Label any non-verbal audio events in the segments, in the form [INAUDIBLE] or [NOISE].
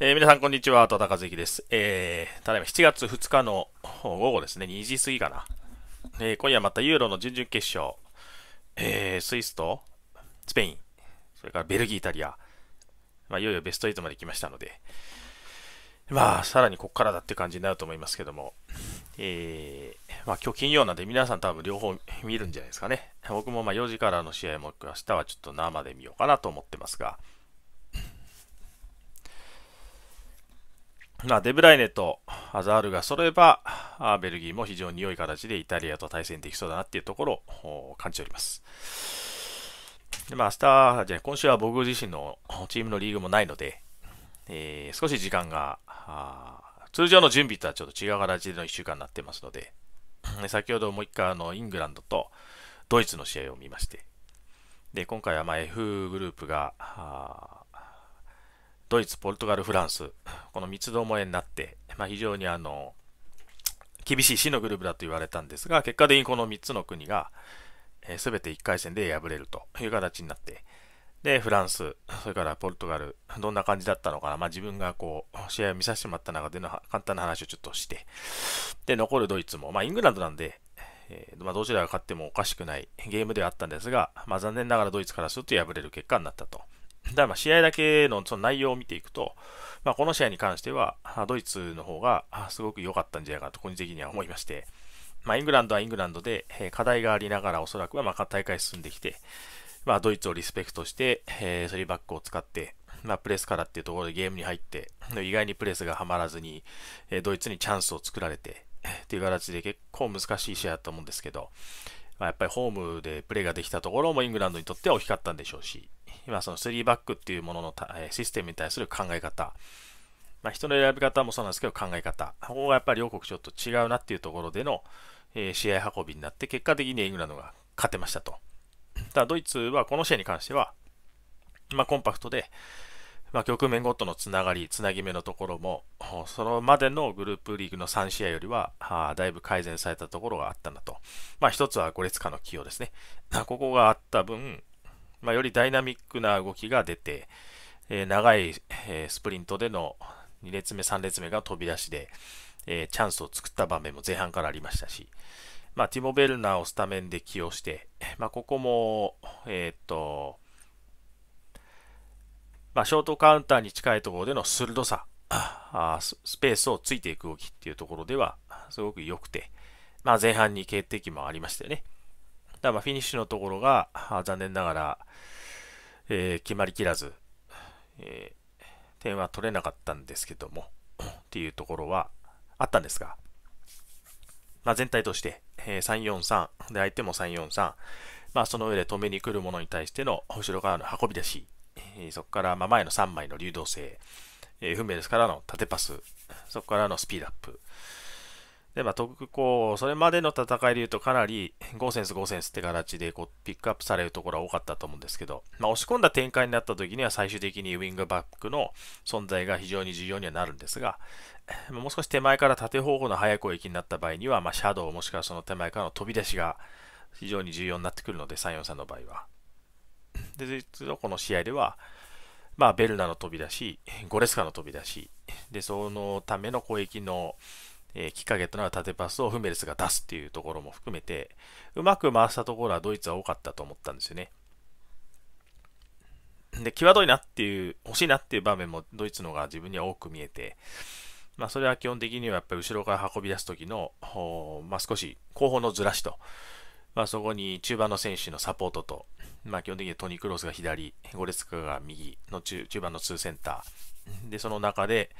えー、皆さん、こんにちは。戸田和之です。えー、ただいま7月2日の午後ですね、2時過ぎかな。えー、今夜またユーロの準々決勝、えー、スイスとスペイン、それからベルギー、イタリア、まあ、いよいよベスト8まで来ましたので、まあ、さらにここからだって感じになると思いますけども、えー、まあ、今日金曜なんで皆さん多分両方見るんじゃないですかね。僕もま4時からの試合も明日はちょっと生で見ようかなと思ってますが、まあ、デブライネとアザールが揃えば、ベルギーも非常に良い形でイタリアと対戦できそうだなっていうところを感じております。でまあ、明日、じゃ今週は僕自身のチームのリーグもないので、えー、少し時間が、通常の準備とはちょっと違う形での1週間になってますので、先ほどもう一回あのイングランドとドイツの試合を見まして、で今回はま F グループがドイツ、ポルトガル、フランス、この三つどもえになって、まあ、非常にあの厳しい死のグループだと言われたんですが、結果的にこの3つの国が、えー、全て1回戦で敗れるという形になって、で、フランス、それからポルトガル、どんな感じだったのかな、まあ、自分がこう、試合を見させてもらった中での簡単な話をちょっとして、で、残るドイツも、まあ、イングランドなんで、えー、まあ、どちらが勝ってもおかしくないゲームではあったんですが、まあ、残念ながらドイツからすると敗れる結果になったと。だからまあ試合だけのその内容を見ていくと、まあ、この試合に関しては、ドイツの方がすごく良かったんじゃないかなと、個人的には思いまして、まあ、イングランドはイングランドで、え課題がありながら、おそらくはまあ大会進んできて、まあ、ドイツをリスペクトして、えー、3バックを使って、まあ、プレスからっていうところでゲームに入って、意外にプレスがはまらずに、えドイツにチャンスを作られて、っていう形で結構難しい試合だったと思うんですけど、やっぱりホームでプレーができたところもイングランドにとっては大きかったんでしょうし、今その3バックっていうもののシステムに対する考え方、まあ、人の選び方もそうなんですけど考え方、ここがやっぱり両国ちょっと違うなっていうところでの、え試合運びになって結果的にイングランドが勝てましたと。ただドイツはこの試合に関しては、まあ、コンパクトで、まあ、局面ごとのつながり、つなぎ目のところも、そのまでのグループリーグの3試合よりは、はだいぶ改善されたところがあったなと。まあ、一つは五列化の起用ですね。ここがあった分、まあ、よりダイナミックな動きが出て、えー、長い、えー、スプリントでの2列目、3列目が飛び出しで、えー、チャンスを作った場面も前半からありましたし、まあ、ティモ・ベルナーをスタメンで起用して、まあ、ここも、えー、っと、まあ、ショートカウンターに近いところでの鋭さ、あスペースをついていく動きっていうところでは、すごく良くて、まあ、前半に決定機もありましたよね。だまフィニッシュのところが、残念ながら、えー、決まりきらず、えー、点は取れなかったんですけども、っていうところはあったんですが、まあ、全体として、えー、343で相手も343、まあ、その上で止めに来るものに対しての後ろからの運び出しそこから前の3枚の流動性、えー、フンルスからの縦パス、そこからのスピードアップ。で、まあ、特攻、それまでの戦いで言うとかなり5センス5センスって形でこうピックアップされるところは多かったと思うんですけど、まあ、押し込んだ展開になった時には最終的にウィングバックの存在が非常に重要にはなるんですが、もう少し手前から縦方向の速い攻撃になった場合には、まあ、シャドウもしくはその手前からの飛び出しが非常に重要になってくるので、343の場合は。で、実はこの試合では、まあ、ベルナの飛び出し、ゴレスカの飛び出し、で、そのための攻撃の、えー、きっかけとなる縦パスをフメルスが出すっていうところも含めて、うまく回したところはドイツは多かったと思ったんですよね。で、際どいなっていう、欲しいなっていう場面もドイツの方が自分には多く見えて、まあ、それは基本的にはやっぱり後ろから運び出す時の、まあ、少し後方のずらしと、まあ、そこに中盤の選手のサポートと、まあ、基本的にトニー・クロスが左、ゴレツカが右の中中盤の2センター。で、その中で、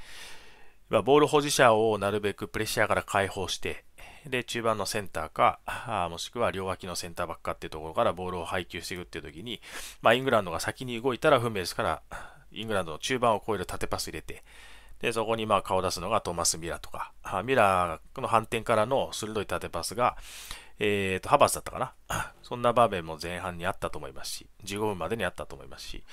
まあ、ボール保持者をなるべくプレッシャーから解放して、で、中盤のセンターか、あもしくは両脇のセンターバックかっていうところからボールを配球していくっていう時に、まあ、イングランドが先に動いたらフンベすスからイングランドの中盤を超える縦パス入れて、で、そこにまあ顔を出すのがトーマス・ミラーとか、ミラーの反転からの鋭い縦パスが、えっ、ー、と、ハバースだったかな。[LAUGHS] そんな場面も前半にあったと思いますし、15分までにあったと思いますし、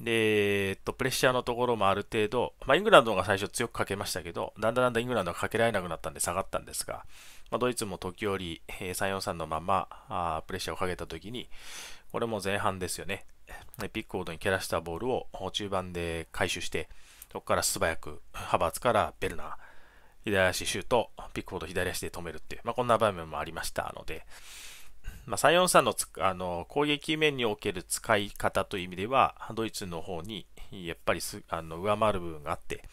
で、えっと、プレッシャーのところもある程度、まあ、イングランドが最初強くかけましたけど、だんだんだんだんイングランドがかけられなくなったんで下がったんですが、まあ、ドイツも時折、え3、4、3のままあプレッシャーをかけたときに、これも前半ですよね。ピックボードに蹴らしたボールを中盤で回収して、そこから素早く、ハバーツからベルナー、左足シュート、ピックフォード左足で止めるっていう、まあ、こんな場面もありましたので、まあ、343のつあの攻撃面における使い方という意味では、ドイツの方にやっぱりすあの上回る部分があって、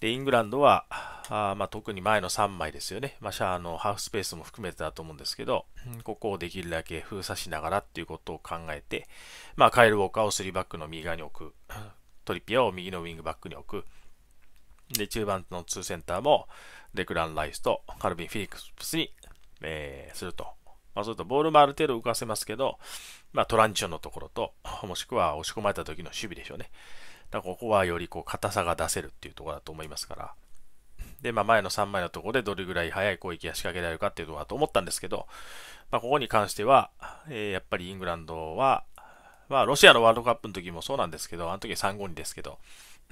でイングランドはあ、まあ、特に前の3枚ですよね、まあ、シャアのハーフスペースも含めてだと思うんですけど、ここをできるだけ封鎖しながらっていうことを考えて、まあ、カエル・ウォーカーを3バックの右側に置く、トリピアを右のウィングバックに置く。で、中盤の2センターも、デクラン・ライスとカルビン・フィリックスに、えー、すると。まあ、そうすると、ボールもある程度浮かせますけど、まあ、トランジションのところと、もしくは押し込まれた時の守備でしょうね。だからここはよりこう硬さが出せるっていうところだと思いますから。で、まあ、前の3枚のところでどれぐらい速い攻撃が仕掛けられるかっていうところだと思ったんですけど、まあ、ここに関しては、えー、やっぱりイングランドは、まあ、ロシアのワールドカップの時もそうなんですけど、あの時3号2ですけど、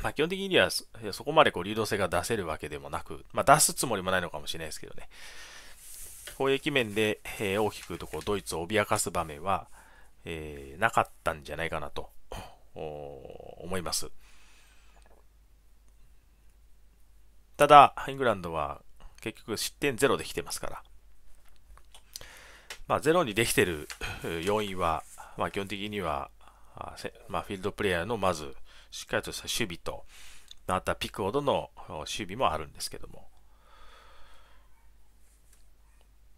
まあ、基本的にはそこまでこう流動性が出せるわけでもなく、まあ、出すつもりもないのかもしれないですけどね。攻撃面で、えー、大きくとこうドイツを脅かす場面は、えー、なかったんじゃないかなと思います。ただ、イングランドは結局失点ゼロできてますから、まあ、ゼロにできてる要因は、まあ、基本的には、まあ、フィールドプレーヤーのまず、しっかりとした守備と、またピックほどの守備もあるんですけども。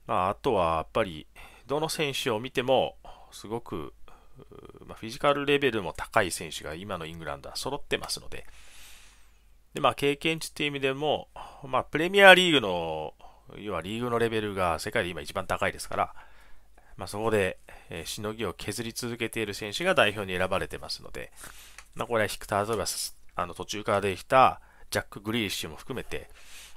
まあ、あとは、やっぱり、どの選手を見ても、すごく、まあ、フィジカルレベルも高い選手が今のイングランドは揃ってますので、で、まあ、経験値っていう意味でも、まあ、プレミアリーグの、要はリーグのレベルが世界で今一番高いですから、まあ、そこで、えー、しのぎを削り続けている選手が代表に選ばれてますので、まあ、これはヒクター・ゾイがあの途中からできたジャック・グリーシュも含めて、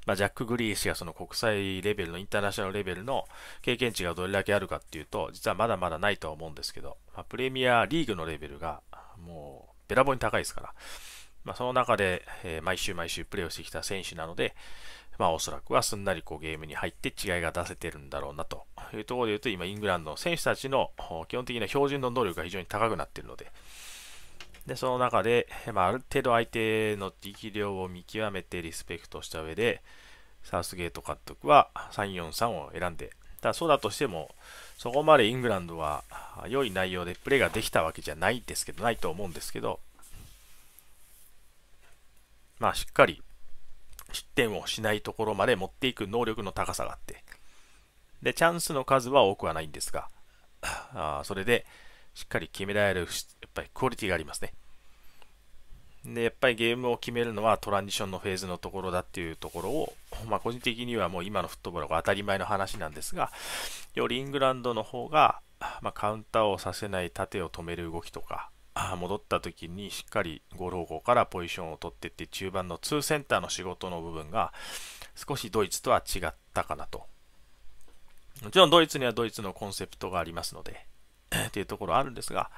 まあ、ジャック・グリーシュがその国際レベルのインターナショナルレベルの経験値がどれだけあるかっていうと、実はまだまだないとは思うんですけど、まあ、プレミアリーグのレベルがもうべらぼうに高いですから、まあ、その中で、えー、毎週毎週プレーをしてきた選手なので、まあおそらくはすんなりこうゲームに入って違いが出せてるんだろうなというところで言うと、今イングランドの選手たちの基本的な標準の能力が非常に高くなっているので、で、その中で、まあ、ある程度相手の力量を見極めてリスペクトした上で、サウスゲート監督は343を選んで、ただそうだとしても、そこまでイングランドは良い内容でプレーができたわけじゃないですけど、ないと思うんですけど、まあしっかり失点をしないところまで持っていく能力の高さがあって、で、チャンスの数は多くはないんですが、あそれでしっかり決められる、やっぱりクオリティがありますね。で、やっぱりゲームを決めるのはトランジションのフェーズのところだっていうところを、まあ、個人的にはもう今のフットボールが当たり前の話なんですが、よりイングランドの方が、まあ、カウンターをさせない盾を止める動きとか、戻った時にしっかりゴ6。5からポジションを取っていって中盤の2センターの仕事の部分が少しドイツとは違ったかなともちろんドイツにはドイツのコンセプトがありますので [CLEARS THROAT] っていうところあるんですが、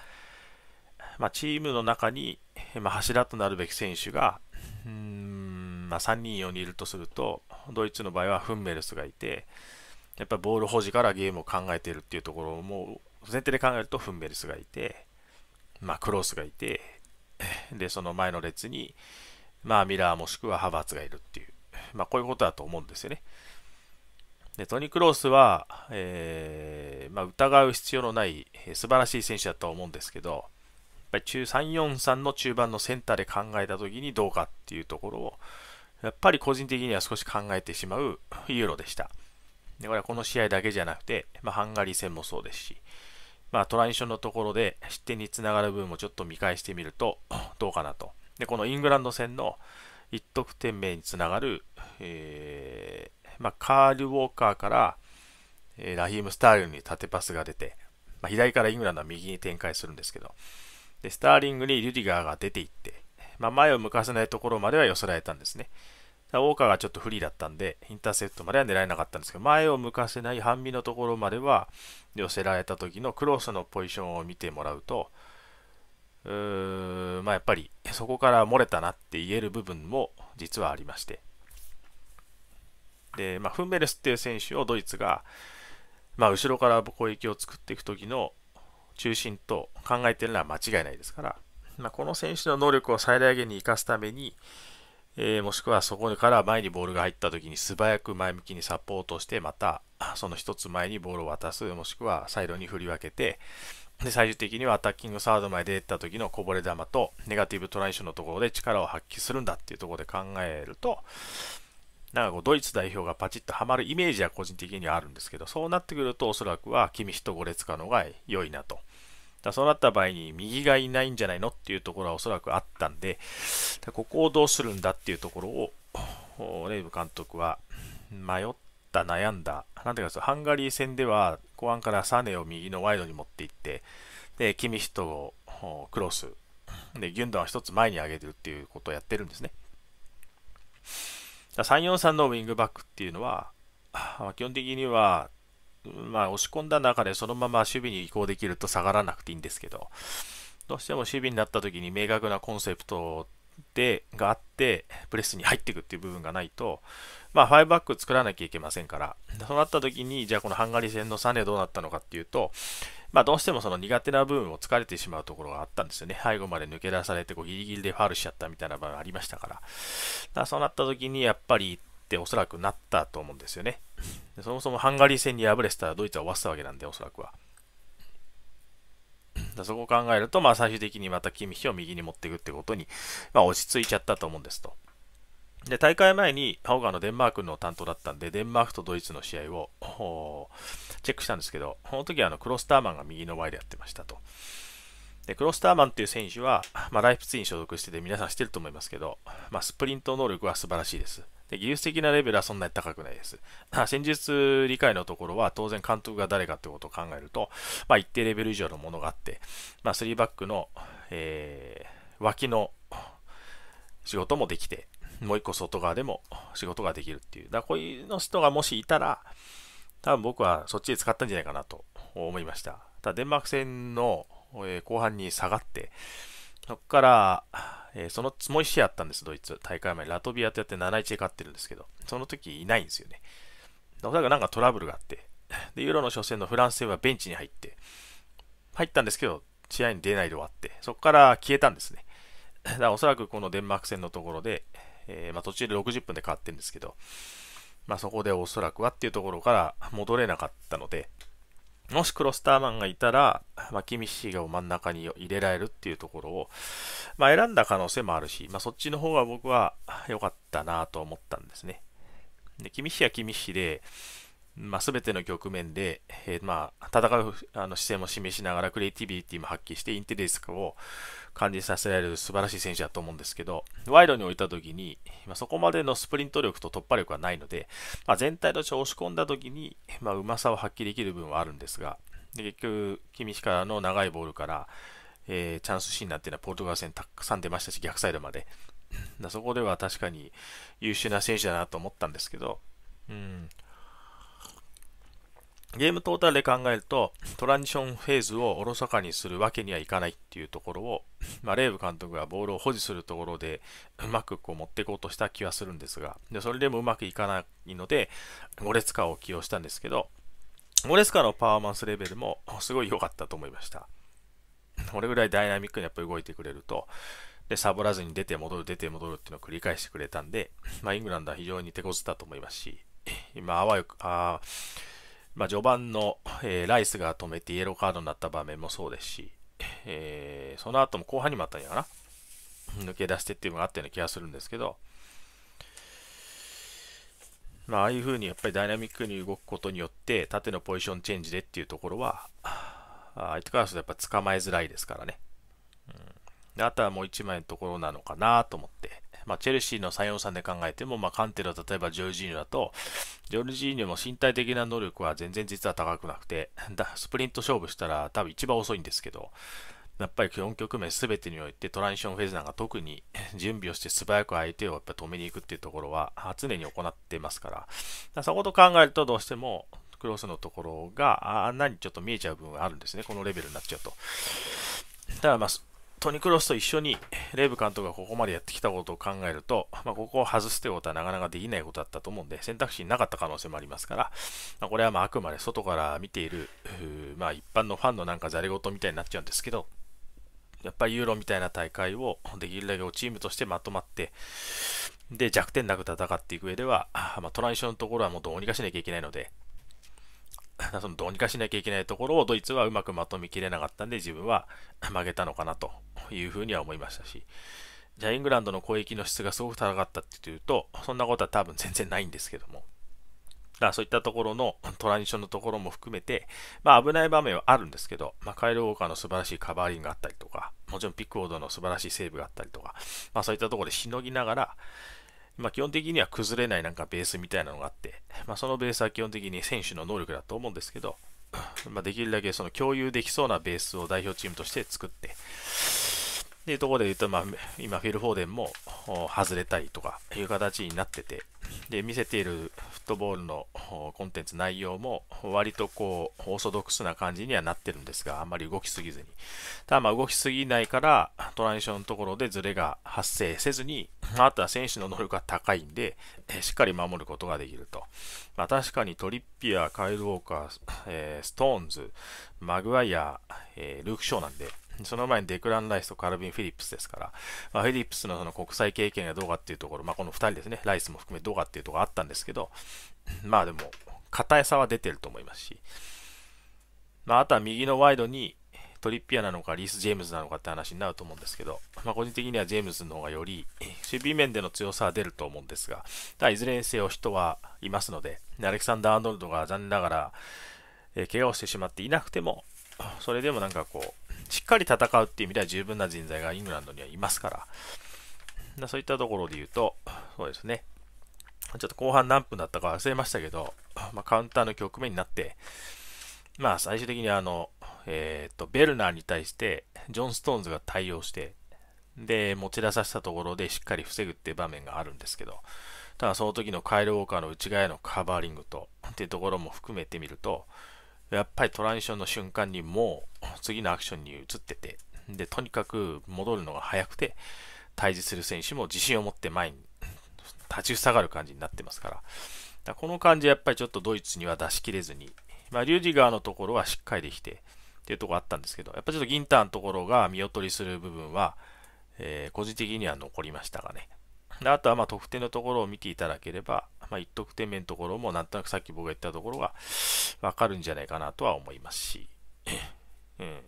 まあ、チームの中に、まあ、柱となるべき選手がまあ、3人4人いるとするとドイツの場合はフンメルスがいてやっぱボール保持からゲームを考えているっていうところも前提で考えるとフンメルスがいてまあ、クロースがいて、で、その前の列に、まあ、ミラーもしくはハバーツがいるっていう、まあ、こういうことだと思うんですよね。で、トニー・クロースは、えー、まあ、疑う必要のない、えー、素晴らしい選手だと思うんですけど、やっぱり中343の中盤のセンターで考えたときにどうかっていうところを、やっぱり個人的には少し考えてしまうユーロでした。でこれはこの試合だけじゃなくて、まあ、ハンガリー戦もそうですし、まあ、トラジションのところで失点につながる部分もちょっと見返してみると [CLEARS THROAT] どうかなと。で、このイングランド戦の1得点目につながる、えー、まあ、カール・ウォーカーから、えー、ラヒーム・スターリングに縦パスが出て、まあ、左からイングランドは右に展開するんですけど、でスターリングにリュディガーが出ていって、まあ、前を向かせないところまでは寄せられたんですね。ウォーカーがちょっとフリーだったんで、インターセプトまでは狙えなかったんですけど、前を向かせない半身のところまでは寄せられた時のクロスのポジションを見てもらうと、うーまあ、やっぱりそこから漏れたなって言える部分も実はありまして。で、まあ、フンメルスっていう選手をドイツが、まあ、後ろから攻撃を作っていく時の中心と考えてるのは間違いないですから、まあ、この選手の能力を最大限に生かすために、えー、もしくはそこから前にボールが入った時に素早く前向きにサポートしてまたその1つ前にボールを渡すもしくはサイドに振り分けてで最終的にはアタッキングサード前で出た時のこぼれ球とネガティブトライションのところで力を発揮するんだっていうところで考えるとなんかこうドイツ代表がパチッとはまるイメージは個人的にはあるんですけどそうなってくるとおそらくは君一五列かカのが良いなとだそうなった場合に右がいないんじゃないのっていうところはおそらくあったんで、ここをどうするんだっていうところを、レイブ監督は迷った悩んだ。なんていうか、ハンガリー戦では後半からサネを右のワイドに持っていって、で、キミヒトをクロス、で、ギュンドンは一つ前に上げてるっていうことをやってるんですね。343のウィングバックっていうのは、基本的にはまあ、押し込んだ中でそのまま守備に移行できると下がらなくていいんですけど、どうしても守備になった時に明確なコンセプトでがあって、プレスに入っていくっていう部分がないと、まあ、5バック作らなきゃいけませんから、そうなった時に、じゃあこのハンガリー戦のサネどうなったのかっていうと、まあ、どうしてもその苦手な部分を疲れてしまうところがあったんですよね。背後まで抜け出されて、こうギリギリでファールしちゃったみたいな場がありましたから。だからそうなった時に、やっぱりっておそらくなったと思うんですよね。そもそもハンガリー戦に敗れてたらドイツは終わってたわけなんで、おそらくは。だそこを考えると、まあ、最終的にまたキミヒを右に持っていくってことに、まあ、落ち着いちゃったと思うんですと。で、大会前に、ハオガのデンマークの担当だったんで、デンマークとドイツの試合をチェックしたんですけど、この時はあのクロスターマンが右の前でやってましたと。で、クロスターマンっていう選手は、まあ、ライプツインに所属してて皆さん知ってると思いますけど、まあ、スプリント能力は素晴らしいです。で、技術的なレベルはそんなに高くないです。[LAUGHS] 戦術理解のところは当然監督が誰かってことを考えると、まあ一定レベル以上のものがあって、まあ3バックの、えー、脇の仕事もできて、もう一個外側でも仕事ができるっていう。だこういうの人がもしいたら、多分僕はそっちで使ったんじゃないかなと思いました。ただデンマーク戦の後半に下がって、そこからえー、そのつもり試合あったんです、ドイツ。大会前、ラトビアとやって7-1で勝ってるんですけど、その時いないんですよね。だからなんかトラブルがあって、で、ユーロの初戦のフランス戦はベンチに入って、入ったんですけど、試合に出ないで終わって、そこから消えたんですね。だからおそらくこのデンマーク戦のところで、えー、まあ、途中で60分で変わってるんですけど、まあ、そこでおそらくはっていうところから戻れなかったので、もしクロスターマンがいたら、まあ、キミッシーを真ん中に入れられるっていうところを、まあ、選んだ可能性もあるし、まあ、そっちの方が僕は良かったなと思ったんですね。で、キミッシーはキミッシーで、まあ、全ての局面で、えー、まあ、戦うあの姿勢も示しながら、クリエイティビティも発揮して、インテリスクを感じさせられる素晴らしい選手だと思うんですけど、賄賂に置いた時に、まあ、そこまでのスプリント力と突破力はないので、まあ、全体として押し込んだ時に、まあ、うまさを発揮できる分はあるんですが、で結局、君氏からの長いボールから、えー、チャンスシーンなんていうのはポルトガル戦たくさん出ましたし、逆サイドまで。そこでは確かに優秀な選手だなと思ったんですけど、うん、ゲームトータルで考えると、トランジションフェーズをおろそかにするわけにはいかないっていうところを、まあ、レーブ監督がボールを保持するところで、うまくこう持っていこうとした気はするんですが、でそれでもうまくいかないので、ゴレツカを起用したんですけど、ゴレツカのパフォーマンスレベルもすごい良かったと思いました。これぐらいダイナミックにやっぱ動いてくれると、で、サボらずに出て戻る、出て戻るっていうのを繰り返してくれたんで、まあ、イングランドは非常に手こずったと思いますし、今、あわよく、ああ、まあ、序盤の、えー、ライスが止めてイエローカードになった場面もそうですし、えー、その後も後半にもあったんやかな。抜け出してっていうのがあったような気がするんですけど、まあ、ああいう風にやっぱりダイナミックに動くことによって、縦のポジションチェンジでっていうところは、相手からするとやっぱ捕まえづらいですからね。うん、であとはもう1枚のところなのかなと思って、まあ、チェルシーの343で考えても、まあ、カンテの例えばジョルジーニョだと、ジョルジーニョも身体的な能力は全然実は高くなくて、だスプリント勝負したら多分一番遅いんですけど、やっぱり4局目全てにおいてトランジションフェーズなんか特に準備をして素早く相手をやっぱ止めに行くっていうところは常に行ってますから、からそこと考えるとどうしてもクロスのところがあんなにちょっと見えちゃう部分があるんですね、このレベルになっちゃうと。ただまあ、トニクロスと一緒にレイブ監督がここまでやってきたことを考えると、まあ、ここを外すということはなかなかできないことだったと思うんで、選択肢になかった可能性もありますから、まあ、これはまああくまで外から見ている、まあ、一般のファンのなんかざれ言みたいになっちゃうんですけど、やっぱりユーロみたいな大会をできるだけチームとしてまとまって、で、弱点なく戦っていく上では、まあ、トランジションのところはもうどうにかしなきゃいけないので、[LAUGHS] そのどうにかしなきゃいけないところをドイツはうまくまとめきれなかったんで自分は負 [COUGHS] けたのかなというふうには思いましたし、じゃあイングランドの攻撃の質がすごく高かったっていうと、そんなことは多分全然ないんですけども。だそういったところのトランジションのところも含めて、まあ、危ない場面はあるんですけど、まあ、カイル・ウォーカーの素晴らしいカバーリングがあったりとか、もちろんピックオードの素晴らしいセーブがあったりとか、まあ、そういったところでしのぎながら、まあ、基本的には崩れないなんかベースみたいなのがあって、まあ、そのベースは基本的に選手の能力だと思うんですけど、まあ、できるだけその共有できそうなベースを代表チームとして作って、っていうところで言うと、まあ、今、フィル・フォーデンも外れたりとかいう形になってて、で、見せているフットボールのコンテンツ内容も、割とこう、オーソドックスな感じにはなってるんですが、あんまり動きすぎずに。ただ、まあ、動きすぎないから、トランジションのところでズレが発生せずに、あとは選手の能力が高いんで、しっかり守ることができると。まあ、確かにトリッピア、カイル・ウォーカー、えストーンズ、マグワイア、えルーク・ショーなんで、その前にデクラン・ライスとカルビン・フィリップスですから、まあ、フィリップスのその国際経験がどうかっていうところ、まあ、この2人ですね、ライスも含めどうかっていうところあったんですけど、[LAUGHS] まあでも、硬さは出てると思いますし、まあ、あとは右のワイドにトリッピアなのかリース・ジェームズなのかって話になると思うんですけど、まあ、個人的にはジェームズの方がより守備面での強さは出ると思うんですが、ただいずれにせよ人はいますので、アレクサンダー・アーノルドが残念ながら、え怪我をしてしまっていなくても、それでもなんかこう、しっかり戦うっていう意味では十分な人材がイングランドにはいますから、そういったところで言うと、そうですね、ちょっと後半何分だったか忘れましたけど、まあ、カウンターの局面になって、まあ、最終的にあの、えっ、ー、と、ベルナーに対して、ジョン・ストーンズが対応して、で、持ち出させたところでしっかり防ぐっていう場面があるんですけど、ただその時のカイル・ウォーカーの内側へのカバーリングと、っていうところも含めてみると、やっぱりトランジションの瞬間にもう次のアクションに移ってて、で、とにかく戻るのが早くて、対峙する選手も自信を持って前に立ち塞がる感じになってますから、だこの感じはやっぱりちょっとドイツには出し切れずに、まあ、リュージガーのところはしっかりできてっていうところあったんですけど、やっぱちょっとギンターのところが見劣りする部分は、えー、個人的には残りましたがね。あとはま得点のところを見ていただければ、まあ、一得点目のところも、なんとなくさっき僕が言ったところがわかるんじゃないかなとは思いますし、うん。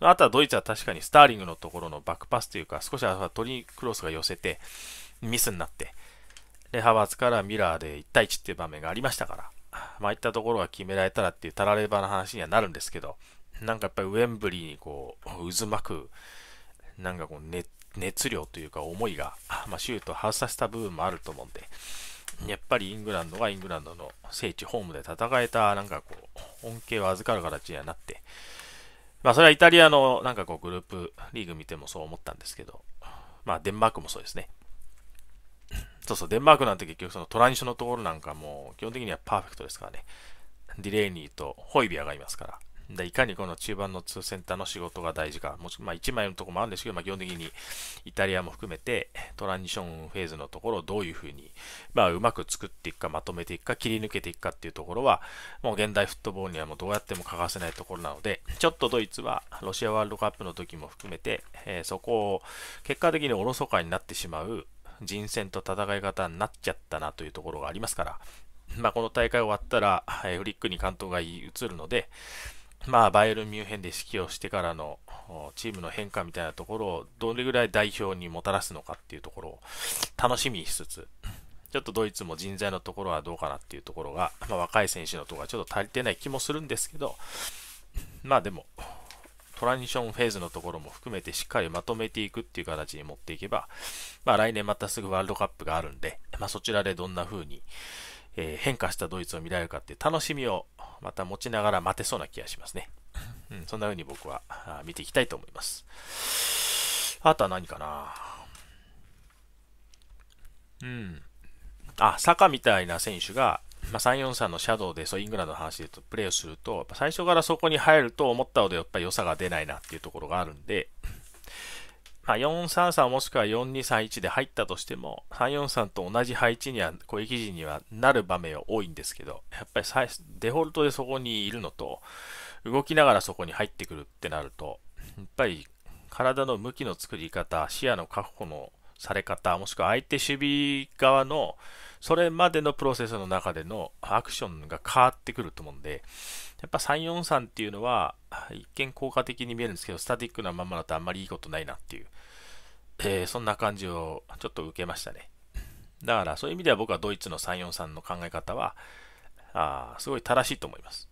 あとはドイツは確かにスターリングのところのバックパスというか、少しトリクロスが寄せて、ミスになって、で、ハバーツからミラーで1対1っていう場面がありましたから、まあいったところが決められたらっていうタラレバの話にはなるんですけど、なんかやっぱりウェンブリーにこう、渦巻く、なんかこう熱、熱量というか思いが、まあ、シュートを外させた部分もあると思うんで、やっぱりイングランドがイングランドの聖地、ホームで戦えた、なんかこう、恩恵を預かる形にはなって、まあそれはイタリアのなんかこうグループリーグ見てもそう思ったんですけど、まあデンマークもそうですね。そうそう、デンマークなんて結局そのトランジションのところなんかも基本的にはパーフェクトですからね。ディレイニーとホイビアがいますから。でいかにこの中盤の2センターの仕事が大事か、もしまあ、1枚のところもあるんですけど、まあ、基本的にイタリアも含めてトランジションフェーズのところをどういうふうに、まあ、うまく作っていくか、まとめていくか、切り抜けていくかっていうところは、もう現代フットボールにはもうどうやっても欠かせないところなので、ちょっとドイツはロシアワールドカップの時も含めて、えー、そこを結果的におろそかになってしまう人選と戦い方になっちゃったなというところがありますから、まあ、この大会終わったら、えフリックに監督が移るので、まあ、バイエルミュンヘンで指揮をしてからのチームの変化みたいなところをどれぐらい代表にもたらすのかっていうところを楽しみにしつつ、ちょっとドイツも人材のところはどうかなっていうところが、まあ、若い選手のところはちょっと足りてない気もするんですけど、まあでも、トランジションフェーズのところも含めてしっかりまとめていくっていう形に持っていけば、まあ来年またすぐワールドカップがあるんで、まあそちらでどんな風に、え変化したドイツを見られるかっていう楽しみをまた持ちながら待てそうな気がしますね。うん、そんな風に僕は見ていきたいと思います。あとは何かなうん。あ、坂みたいな選手が、まあ、343のシャドウで、そう、イングランドの話でとプレーをすると、最初からそこに入ると思ったので、やっぱり良さが出ないなっていうところがあるんで、まあ、433もしくは4231で入ったとしても、343と同じ配置には、攻撃時にはなる場面は多いんですけど、やっぱりデフォルトでそこにいるのと、動きながらそこに入ってくるってなると、やっぱり体の向きの作り方、視野の確保のされ方、もしくは相手守備側の、それまでのプロセスの中でのアクションが変わってくると思うんで、やっぱ343っていうのは、一見効果的に見えるんですけど、スタティックなままだとあんまりいいことないなっていう、えー、そんな感じをちょっと受けましたね。だからそういう意味では僕はドイツの343の考え方は、あすごい正しいと思います。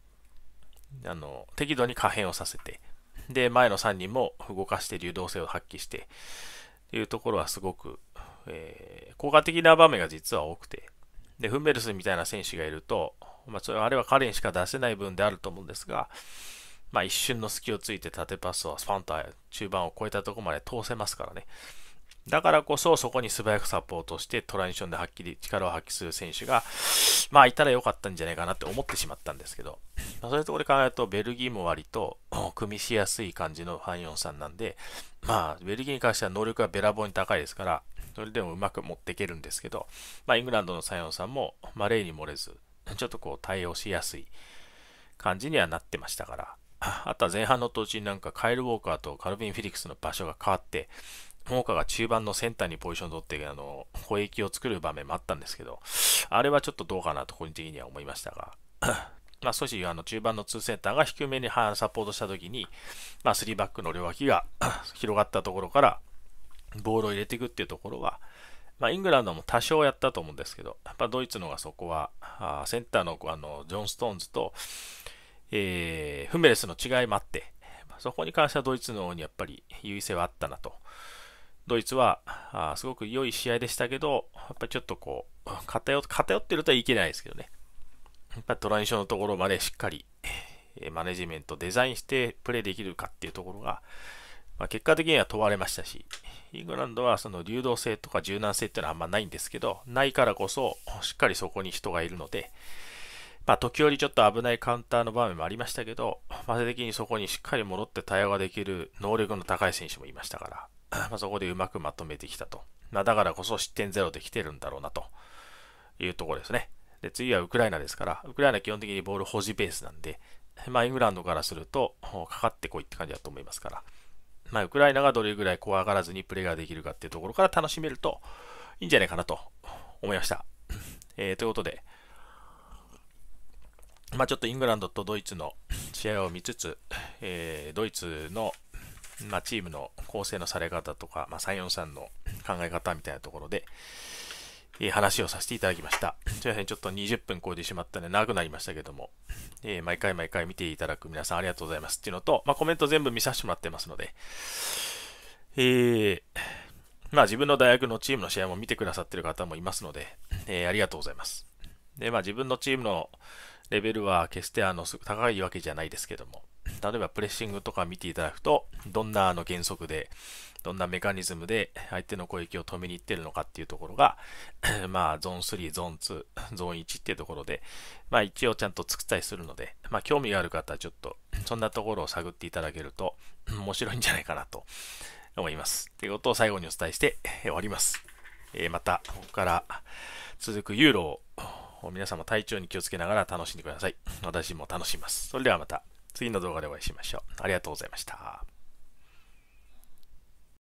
あの、適度に可変をさせて、で、前の3人も動かして流動性を発揮して、いうところはすごく、えー、効果的な場面が実は多くて、で、フンベルスみたいな選手がいると、まあ、それはあれは彼にしか出せない分であると思うんですが、まあ、一瞬の隙をついて縦パスをファンと中盤を超えたところまで通せますからね。だからこそそこに素早くサポートしてトランジションではっきり力を発揮する選手が、まあ、いたらよかったんじゃないかなって思ってしまったんですけど、まあ、そういうところで考えると、ベルギーも割と組みしやすい感じのファンヨンさんなんで、まあ、ベルギーに関しては能力がべらぼうに高いですから、それでもうまく持っていけるんですけど、まあ、イングランドのサヨンさんも、まあ、例に漏れず、ちょっとこう対応しやすい感じにはなってましたから、あとは前半の途中になんかカイル・ウォーカーとカルビン・フィリックスの場所が変わって、農家が中盤のセンターにポジション取って、あの、攻撃を作る場面もあったんですけど、あれはちょっとどうかなと個人的には思いましたが、[COUGHS] まあ少しあの中盤の2センターが低めにサポートしたときに、まあ3バックの両脇が [COUGHS] 広がったところから、ボールを入れていくっていうところは、まあ、イングランドも多少やったと思うんですけど、やっぱドイツのがそこは、あセンターのあのジョン・ストーンズと、えー、フメレスの違いもあって、そこに関してはドイツの方にやっぱり優位性はあったなとドイツはあすごく良い試合でしたけど、やっぱりちょっとこう、偏偏ってるとはいけないですけどね。やっぱトランジションのところまでしっかりマネジメント、デザインしてプレーできるかっていうところが、まあ、結果的には問われましたし、イングランドはその流動性とか柔軟性っていうのはあんまないんですけど、ないからこそ、しっかりそこに人がいるので、まあ、時折ちょっと危ないカウンターの場面もありましたけど、まあ、的にそこにしっかり戻って対応ができる能力の高い選手もいましたから、[CLEARS THROAT] まそこでうまくまとめてきたと。まだからこそ失点0できてるんだろうなというところですね。で、次はウクライナですから、ウクライナ基本的にボール保持ベースなんで、まあ、イングランドからすると、かかってこいって感じだと思いますから、まあ、ウクライナがどれぐらい怖がらずにプレーができるかっていうところから楽しめるといいんじゃないかなと思いました。えー、ということで、まあ、ちょっとイングランドとドイツの試合を見つつ、えー、ドイツのまあ、チームの構成のされ方とか、まあ、343の考え方みたいなところで、えー、話をさせていただきました。すいません、ちょっと20分超えてしまったので長くなりましたけども、えー、毎回毎回見ていただく皆さんありがとうございますっていうのと、まあ、コメント全部見させてもらってますので、えー、まあ、自分の大学のチームの試合も見てくださってる方もいますので、えー、ありがとうございます。で、まあ、自分のチームのレベルは決してあの高いわけじゃないですけども、例えばプレッシングとか見ていただくと、どんなあの原則で、どんなメカニズムで相手の攻撃を止めに行ってるのかっていうところが、[CLEARS THROAT] まあ、ゾーン3、ゾーン2、ゾーン1っていうところで、まあ一応ちゃんと作ったりするので、まあ興味がある方はちょっと、そんなところを探っていただけると、面白いんじゃないかなと思います。ということを最後にお伝えして終わります。えー、また、ここから続くユーロを皆様体調に気をつけながら楽しんでください。私も楽しみます。それではまた。次の動画でお会いしましょう。ありがとうございました。